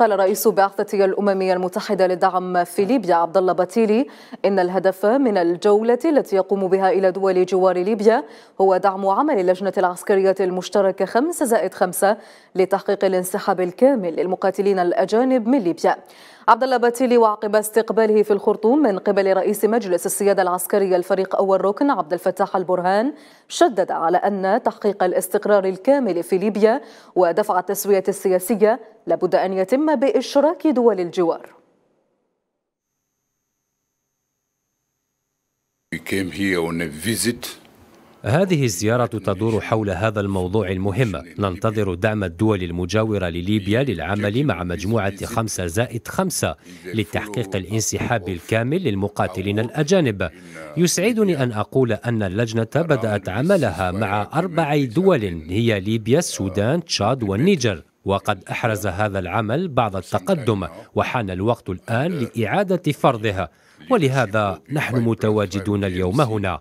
قال رئيس بعثة الأمم المتحدة للدعم في ليبيا عبد الله باتيلي إن الهدف من الجولة التي يقوم بها إلى دول جوار ليبيا هو دعم عمل اللجنة العسكرية المشتركة 5 زائد 5 لتحقيق الانسحاب الكامل للمقاتلين الأجانب من ليبيا عبد الله باتيلي وعقب استقباله في الخرطوم من قبل رئيس مجلس السيادة العسكرية الفريق أول ركن عبد الفتاح البرهان شدد على أن تحقيق الاستقرار الكامل في ليبيا ودفع التسوية السياسية لابد أن يتم بإشراك دول الجوار هذه الزيارة تدور حول هذا الموضوع المهم ننتظر دعم الدول المجاورة لليبيا للعمل مع مجموعة خمسة زائد خمسة لتحقيق الانسحاب الكامل للمقاتلين الأجانب يسعدني أن أقول أن اللجنة بدأت عملها مع أربع دول هي ليبيا السودان تشاد والنيجر وقد أحرز هذا العمل بعض التقدم وحان الوقت الآن لإعادة فرضها ولهذا نحن متواجدون اليوم هنا